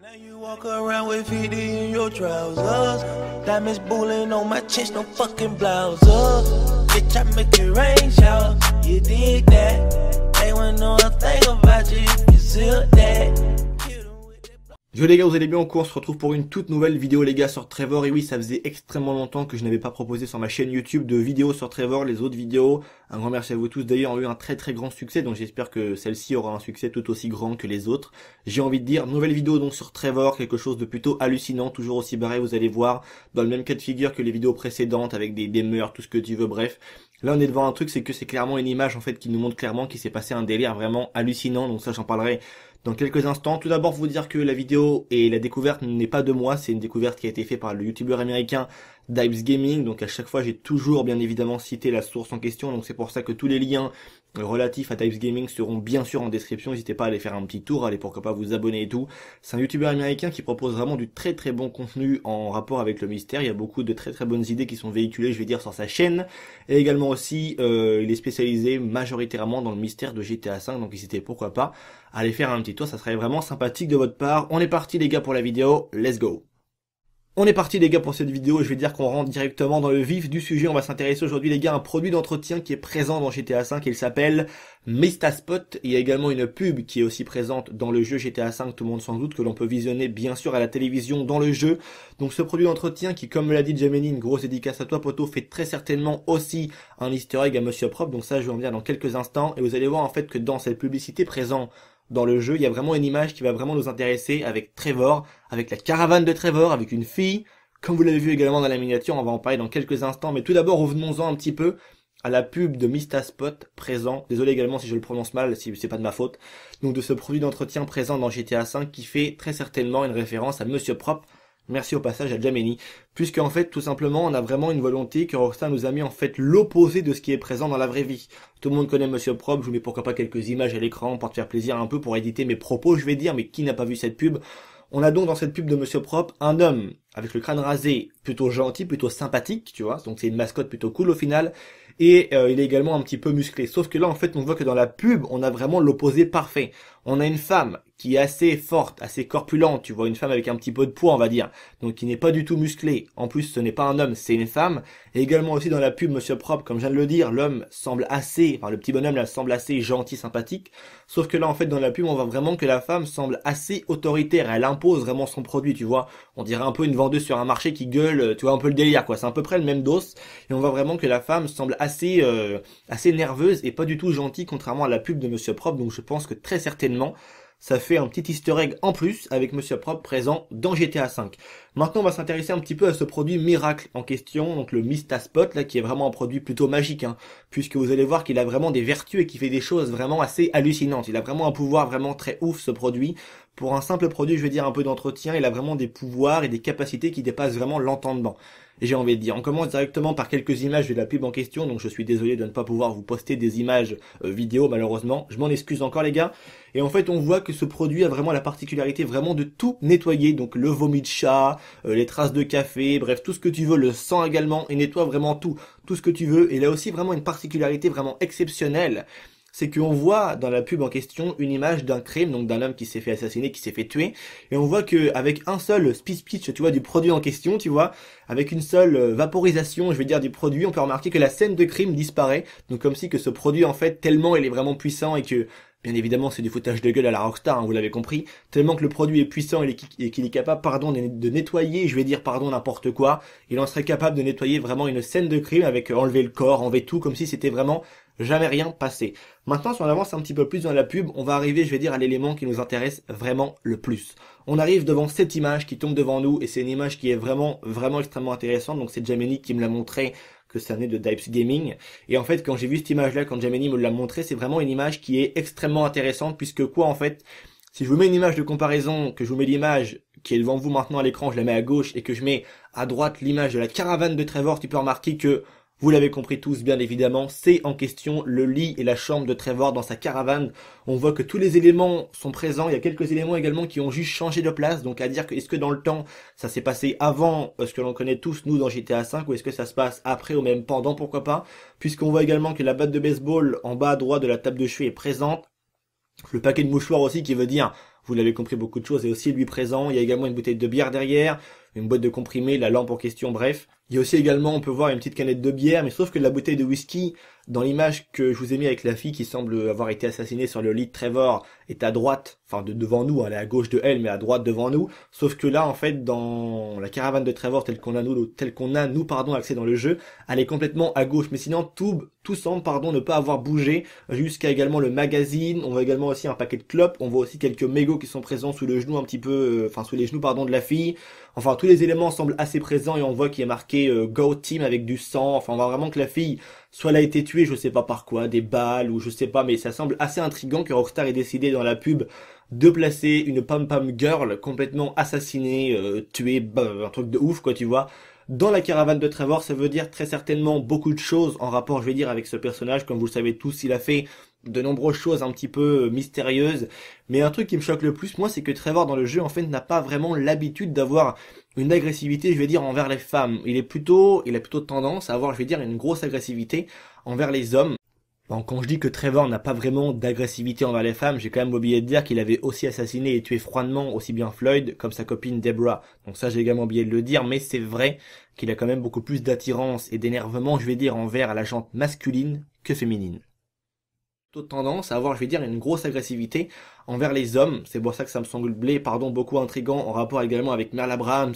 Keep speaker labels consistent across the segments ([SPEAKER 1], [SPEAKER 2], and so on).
[SPEAKER 1] Now you walk around with 50 in your trousers. Diamonds bullying on my chest, no fucking blouse Bitch, I make it rain y'all. You dig that? They wouldn't know a thing about you you sealed that. Je les gars, vous allez bien en cours, on se retrouve pour une toute nouvelle vidéo les gars sur Trevor. Et oui, ça faisait extrêmement longtemps que je n'avais pas proposé sur ma chaîne YouTube de vidéos sur Trevor. Les autres vidéos, un grand merci à vous tous d'ailleurs, ont eu un très très grand succès. Donc j'espère que celle-ci aura un succès tout aussi grand que les autres. J'ai envie de dire, nouvelle vidéo donc sur Trevor, quelque chose de plutôt hallucinant, toujours aussi barré, vous allez voir, dans le même cas de figure que les vidéos précédentes avec des, des tout ce que tu veux, bref. Là, on est devant un truc, c'est que c'est clairement une image en fait qui nous montre clairement qu'il s'est passé un délire vraiment hallucinant. Donc ça, j'en parlerai dans quelques instants. Tout d'abord, vous dire que la vidéo et la découverte n'est pas de moi, c'est une découverte qui a été faite par le youtubeur américain d'Ibes Gaming. Donc à chaque fois, j'ai toujours bien évidemment cité la source en question. Donc c'est pour ça que tous les liens relatifs à Types Gaming seront bien sûr en description. N'hésitez pas à aller faire un petit tour, allez pourquoi pas vous abonner et tout. C'est un youtubeur américain qui propose vraiment du très très bon contenu en rapport avec le mystère. Il y a beaucoup de très très bonnes idées qui sont véhiculées, je vais dire, sur sa chaîne. Et également aussi, euh, il est spécialisé majoritairement dans le mystère de GTA V Donc n'hésitez pourquoi pas à aller faire un petit tour, ça serait vraiment sympathique de votre part. On est parti les gars pour la vidéo, let's go on est parti les gars pour cette vidéo, je vais dire qu'on rentre directement dans le vif du sujet, on va s'intéresser aujourd'hui les gars à un produit d'entretien qui est présent dans GTA V, il s'appelle Spot. il y a également une pub qui est aussi présente dans le jeu GTA V, tout le monde sans doute, que l'on peut visionner bien sûr à la télévision dans le jeu, donc ce produit d'entretien qui comme l'a dit Gemini, une grosse dédicace à toi poteau, fait très certainement aussi un easter egg à Monsieur Prop, donc ça je vais en dire dans quelques instants, et vous allez voir en fait que dans cette publicité présente dans le jeu. Il y a vraiment une image qui va vraiment nous intéresser avec Trevor, avec la caravane de Trevor, avec une fille. Comme vous l'avez vu également dans la miniature, on va en parler dans quelques instants. Mais tout d'abord, revenons-en un petit peu à la pub de Spot présent. Désolé également si je le prononce mal, si c'est pas de ma faute. Donc de ce produit d'entretien présent dans GTA V qui fait très certainement une référence à Monsieur Prop. Merci au passage à Jameni, puisque en fait tout simplement on a vraiment une volonté que Rockstar nous a mis en fait l'opposé de ce qui est présent dans la vraie vie. Tout le monde connaît Monsieur Prop, je vous mets pourquoi pas quelques images à l'écran pour te faire plaisir un peu, pour éditer mes propos je vais dire, mais qui n'a pas vu cette pub on a donc dans cette pub de Monsieur Prop un homme avec le crâne rasé, plutôt gentil, plutôt sympathique, tu vois. Donc c'est une mascotte plutôt cool au final. Et euh, il est également un petit peu musclé. Sauf que là, en fait, on voit que dans la pub, on a vraiment l'opposé parfait. On a une femme qui est assez forte, assez corpulente, tu vois une femme avec un petit peu de poids, on va dire, donc qui n'est pas du tout musclée. En plus, ce n'est pas un homme, c'est une femme. Et également aussi dans la pub Monsieur Propre, comme je viens de le dire, l'homme semble assez, enfin le petit bonhomme là semble assez gentil, sympathique. Sauf que là, en fait, dans la pub, on voit vraiment que la femme semble assez autoritaire. Elle impose vraiment son produit, tu vois. On dirait un peu une vendeuse sur un marché qui gueule, tu vois un peu le délire, quoi. C'est à peu près le même dos. Et on voit vraiment que la femme semble assez, euh, assez nerveuse et pas du tout gentille, contrairement à la pub de Monsieur Propre. Donc je pense que très certainement ça fait un petit easter egg en plus avec Monsieur Propre présent dans GTA V. Maintenant, on va s'intéresser un petit peu à ce produit miracle en question, donc le Mista Spot, là, qui est vraiment un produit plutôt magique, hein, puisque vous allez voir qu'il a vraiment des vertus et qu'il fait des choses vraiment assez hallucinantes. Il a vraiment un pouvoir vraiment très ouf, ce produit, pour un simple produit, je vais dire un peu d'entretien, il a vraiment des pouvoirs et des capacités qui dépassent vraiment l'entendement. j'ai envie de dire, on commence directement par quelques images de la pub en question, donc je suis désolé de ne pas pouvoir vous poster des images euh, vidéo malheureusement, je m'en excuse encore les gars. Et en fait, on voit que ce produit a vraiment la particularité vraiment de tout nettoyer, donc le vomi de chat, euh, les traces de café, bref, tout ce que tu veux, le sang également, et nettoie vraiment tout, tout ce que tu veux. Et a aussi vraiment une particularité vraiment exceptionnelle c'est qu'on voit dans la pub en question une image d'un crime, donc d'un homme qui s'est fait assassiner, qui s'est fait tuer, et on voit que avec un seul speech pitch, tu vois, du produit en question, tu vois, avec une seule euh, vaporisation, je vais dire, du produit, on peut remarquer que la scène de crime disparaît, donc comme si que ce produit, en fait, tellement il est vraiment puissant et que Bien évidemment, c'est du foutage de gueule à la Rockstar, hein, vous l'avez compris. Tellement que le produit est puissant et qu'il est capable, pardon, de nettoyer, je vais dire pardon n'importe quoi. Il en serait capable de nettoyer vraiment une scène de crime avec euh, enlever le corps, enlever tout, comme si c'était vraiment jamais rien passé. Maintenant, si on avance un petit peu plus dans la pub, on va arriver, je vais dire, à l'élément qui nous intéresse vraiment le plus. On arrive devant cette image qui tombe devant nous, et c'est une image qui est vraiment, vraiment extrêmement intéressante. Donc c'est Gemini qui me l'a montré que ça venait de Dypes Gaming. Et en fait, quand j'ai vu cette image-là, quand Jamini me l'a montré, c'est vraiment une image qui est extrêmement intéressante puisque quoi, en fait, si je vous mets une image de comparaison, que je vous mets l'image qui est devant vous maintenant à l'écran, je la mets à gauche et que je mets à droite l'image de la caravane de Trevor, tu peux remarquer que vous l'avez compris tous, bien évidemment, c'est en question le lit et la chambre de Trevor dans sa caravane. On voit que tous les éléments sont présents. Il y a quelques éléments également qui ont juste changé de place. Donc à dire que est-ce que dans le temps, ça s'est passé avant euh, ce que l'on connaît tous nous dans GTA V ou est-ce que ça se passe après ou même pendant, pourquoi pas. Puisqu'on voit également que la batte de baseball en bas à droite de la table de chevet est présente. Le paquet de mouchoirs aussi qui veut dire, vous l'avez compris, beaucoup de choses est aussi lui présent. Il y a également une bouteille de bière derrière une boîte de comprimés, la lampe en question, bref. Il y a aussi également, on peut voir une petite canette de bière, mais sauf que la bouteille de whisky, dans l'image que je vous ai mis avec la fille qui semble avoir été assassinée sur le lit de Trevor, est à droite, enfin de devant nous, hein, elle est à gauche de elle, mais à droite devant nous. Sauf que là, en fait, dans la caravane de Trevor telle qu'on a nous, telle qu'on a nous, pardon, accès dans le jeu, elle est complètement à gauche. Mais sinon, tout, tout semble, pardon, ne pas avoir bougé jusqu'à également le magazine. On voit également aussi un paquet de clopes. On voit aussi quelques mégots qui sont présents sous le genou un petit peu, euh, enfin sous les genoux, pardon, de la fille. Enfin, tous les éléments semblent assez présents et on voit qu'il est marqué euh, Go Team avec du sang. Enfin, on voit vraiment que la fille, soit elle a été tuée, je sais pas par quoi, des balles ou je sais pas, mais ça semble assez intrigant que Rockstar ait décidé dans la pub de placer une pam pam girl complètement assassinée, euh, tuée, bah, un truc de ouf quoi, tu vois dans la caravane de Trevor, ça veut dire très certainement beaucoup de choses en rapport, je vais dire, avec ce personnage. Comme vous le savez tous, il a fait de nombreuses choses un petit peu euh, mystérieuses. Mais un truc qui me choque le plus, moi, c'est que Trevor dans le jeu, en fait, n'a pas vraiment l'habitude d'avoir une agressivité, je vais dire, envers les femmes. Il est plutôt, il a plutôt tendance à avoir, je vais dire, une grosse agressivité envers les hommes. Bon, quand je dis que Trevor n'a pas vraiment d'agressivité envers les femmes, j'ai quand même oublié de dire qu'il avait aussi assassiné et tué froidement aussi bien Floyd comme sa copine Deborah. Donc ça, j'ai également oublié de le dire, mais c'est vrai qu'il a quand même beaucoup plus d'attirance et d'énervement, je vais dire, envers la jante masculine que féminine tendance à avoir, je vais dire, une grosse agressivité envers les hommes. C'est pour ça que ça me semble blé, pardon, beaucoup intrigant en rapport également avec Merle Abrahams,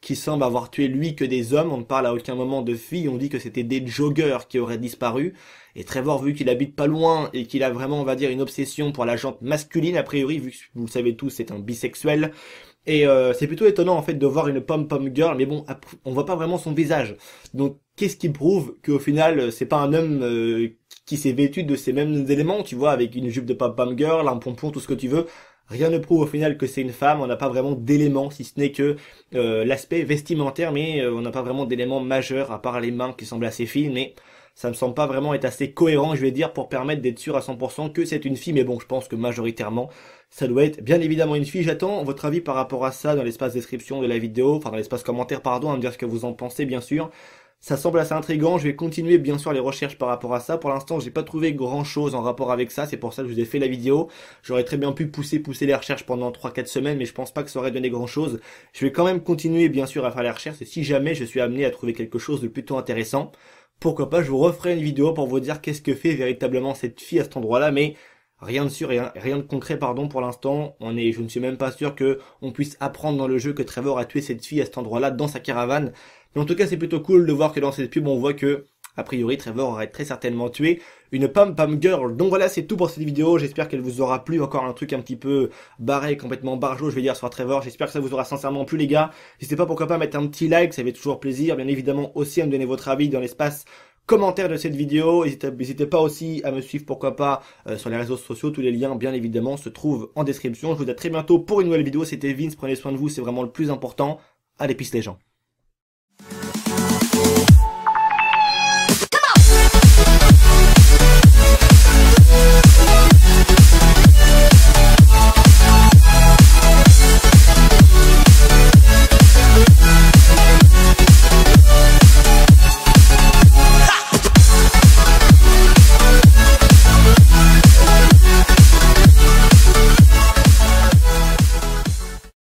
[SPEAKER 1] qui semble avoir tué lui que des hommes. On ne parle à aucun moment de filles. On dit que c'était des joggers qui auraient disparu. Et Trevor, vu qu'il habite pas loin et qu'il a vraiment, on va dire, une obsession pour la jante masculine, a priori, vu que vous le savez tous, c'est un bisexuel. Et euh, c'est plutôt étonnant en fait de voir une pom pom girl, mais bon, on voit pas vraiment son visage. Donc qu'est-ce qui prouve qu'au final c'est pas un homme euh, qui s'est vêtue de ces mêmes éléments, tu vois, avec une jupe de pop bum girl, un pompon, tout ce que tu veux. Rien ne prouve au final que c'est une femme, on n'a pas vraiment d'éléments, si ce n'est que euh, l'aspect vestimentaire, mais euh, on n'a pas vraiment d'éléments majeurs, à part les mains qui semblent assez fines, mais ça me semble pas vraiment être assez cohérent, je vais dire, pour permettre d'être sûr à 100% que c'est une fille, mais bon, je pense que majoritairement, ça doit être bien évidemment une fille. J'attends votre avis par rapport à ça dans l'espace description de la vidéo, enfin dans l'espace commentaire, pardon, à me dire ce que vous en pensez, bien sûr. Ça semble assez intrigant. Je vais continuer bien sûr les recherches par rapport à ça. Pour l'instant, j'ai pas trouvé grand chose en rapport avec ça. C'est pour ça que je vous ai fait la vidéo. J'aurais très bien pu pousser, pousser les recherches pendant 3-4 semaines, mais je pense pas que ça aurait donné grand chose. Je vais quand même continuer bien sûr à faire les recherches Et si jamais je suis amené à trouver quelque chose de plutôt intéressant, pourquoi pas, je vous referai une vidéo pour vous dire qu'est-ce que fait véritablement cette fille à cet endroit-là. Mais Rien de sûr, rien, rien de concret, pardon, pour l'instant. On est, je ne suis même pas sûr que on puisse apprendre dans le jeu que Trevor a tué cette fille à cet endroit-là, dans sa caravane. Mais en tout cas, c'est plutôt cool de voir que dans cette pub, on voit que, a priori, Trevor aurait très certainement tué une Pam Pam Girl. Donc voilà, c'est tout pour cette vidéo. J'espère qu'elle vous aura plu. Encore un truc un petit peu barré, complètement barjo, je vais dire, sur Trevor. J'espère que ça vous aura sincèrement plu, les gars. N'hésitez pas, pourquoi pas, à mettre un petit like. Ça fait toujours plaisir. Bien évidemment, aussi à me donner votre avis dans l'espace commentaire de cette vidéo. N'hésitez pas aussi à me suivre, pourquoi pas, euh, sur les réseaux sociaux. Tous les liens, bien évidemment, se trouvent en description. Je vous dis à très bientôt pour une nouvelle vidéo. C'était Vince, prenez soin de vous, c'est vraiment le plus important. Allez, pisse les gens.